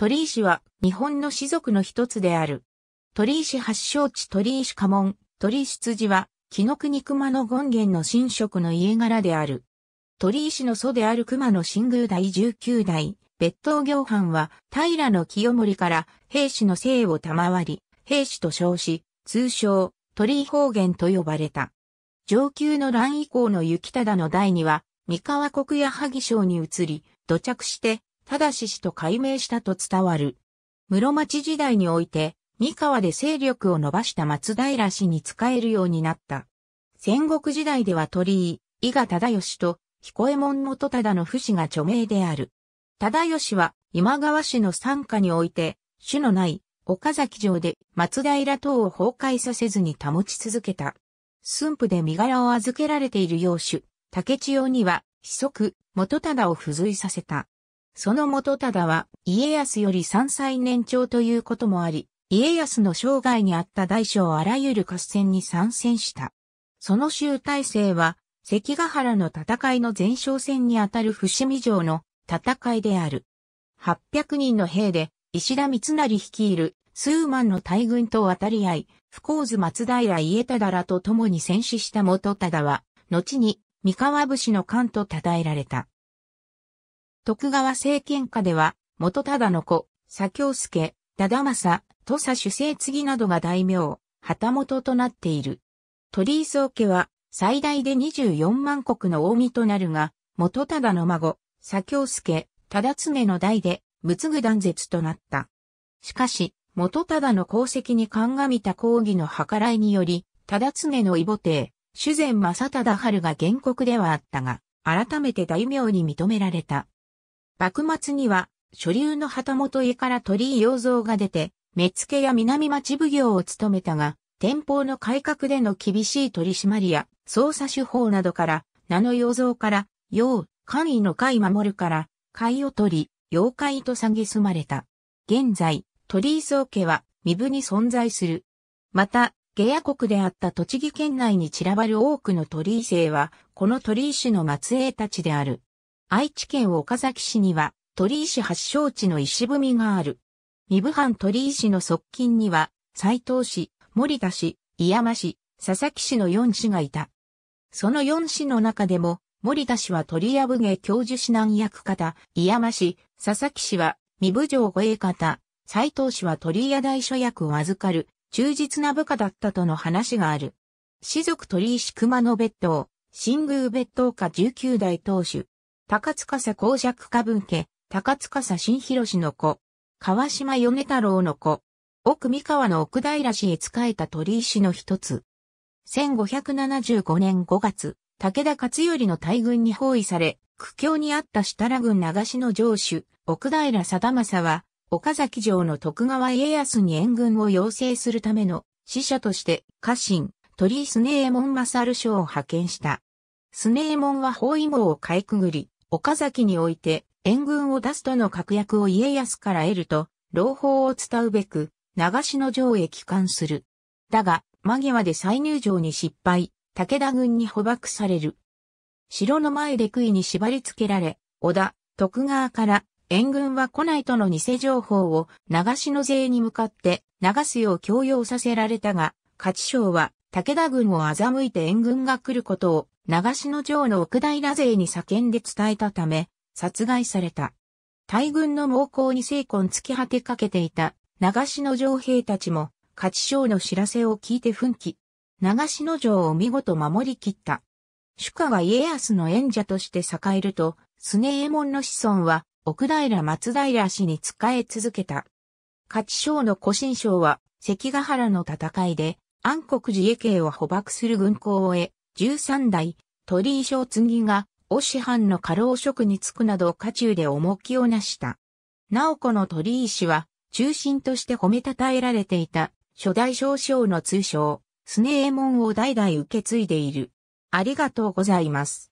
鳥石は日本の氏族の一つである。鳥石発祥地鳥石家紋、鳥石辻は、紀の国熊の権現の神職の家柄である。鳥石の祖である熊の新宮第19代、別当行藩は、平の清盛から兵士の姓を賜り、兵士と称し、通称、鳥居方言と呼ばれた。上級の乱以降の行忠の代には、三河国や萩省に移り、土着して、し氏と改名したと伝わる。室町時代において、三河で勢力を伸ばした松平氏に仕えるようになった。戦国時代では鳥居、伊賀忠義と彦右衛門元忠の不死が著名である。忠義は今川氏の参加において、主のない岡崎城で松平等を崩壊させずに保ち続けた。駿府で身柄を預けられている要主、竹千代には、子息、元忠を付随させた。その元忠は家康より3歳年長ということもあり、家康の生涯にあった大小あらゆる合戦に参戦した。その集大成は、関ヶ原の戦いの前哨戦にあたる伏見城の戦いである。800人の兵で、石田三成率いる数万の大軍と渡り合い、不幸図松平家忠らと共に戦死した元忠は、後に三河武士の官と称えられた。徳川政権下では、元忠の子、左京介、忠政、土佐主政継などが大名、旗本となっている。鳥居宗家は、最大で24万国の近江となるが、元忠の孫、左京介、忠常の代で、仏具断絶となった。しかし、元忠の功績に鑑みた抗議の計らいにより、忠常の異母帝、主前正忠春が原告ではあったが、改めて大名に認められた。幕末には、所流の旗本家から鳥居洋蔵が出て、目付や南町奉行を務めたが、天保の改革での厳しい取締りや、捜査手法などから、名の洋蔵から、要、官位の会守るから、会を取り、妖怪と蔑まれた。現在、鳥居宗家は、身分に存在する。また、下野国であった栃木県内に散らばる多くの鳥居姓は、この鳥居種の末裔たちである。愛知県岡崎市には鳥石発祥地の石踏みがある。三部藩鳥石の側近には、斎藤氏、森田氏、井山氏、佐々木氏の4氏がいた。その4氏の中でも、森田氏は鳥矢武芸教授指南役方、井山氏、佐々木氏は三部城護衛方、斎藤氏は鳥屋大所役を預かる、忠実な部下だったとの話がある。士族鳥石熊野別当、新宮別当家19代当主、高司公爵家分家、高司新広の子、川島米太郎の子、奥三河の奥平氏へ仕えた鳥居氏の一つ。1575年5月、武田勝頼の大軍に包囲され、苦境にあった設楽軍長篠城主、奥平貞政は、岡崎城の徳川家康に援軍を要請するための使者として家臣、鳥居スネーモンマサル賞を派遣した。スネーモンは包囲網をかいくぐり、岡崎において、援軍を出すとの確約を家康から得ると、朗報を伝うべく、長篠城へ帰還する。だが、間際で再入城に失敗、武田軍に捕獲される。城の前で杭に縛り付けられ、織田、徳川から援軍は来ないとの偽情報を長篠勢に向かって流すよう強要させられたが、勝将は武田軍を欺いて援軍が来ることを長篠城の奥平勢に叫んで伝えたため、殺害された。大軍の猛攻に精魂突き果てかけていた長篠城兵たちも、勝ち将の知らせを聞いて奮起。長篠城を見事守り切った。主家が家康の縁者として栄えると、スネエモンの子孫は、奥平松平氏に仕え続けた。勝ち将の古新将は、関ヶ原の戦いで、暗黒寺家系を捕獲する軍港を得、13代、鳥居正継が、お師範の過労職に就くなど家中で重きをなした。なおこの鳥居氏は、中心として褒めたたえられていた、初代少将の通称、スネエモンを代々受け継いでいる。ありがとうございます。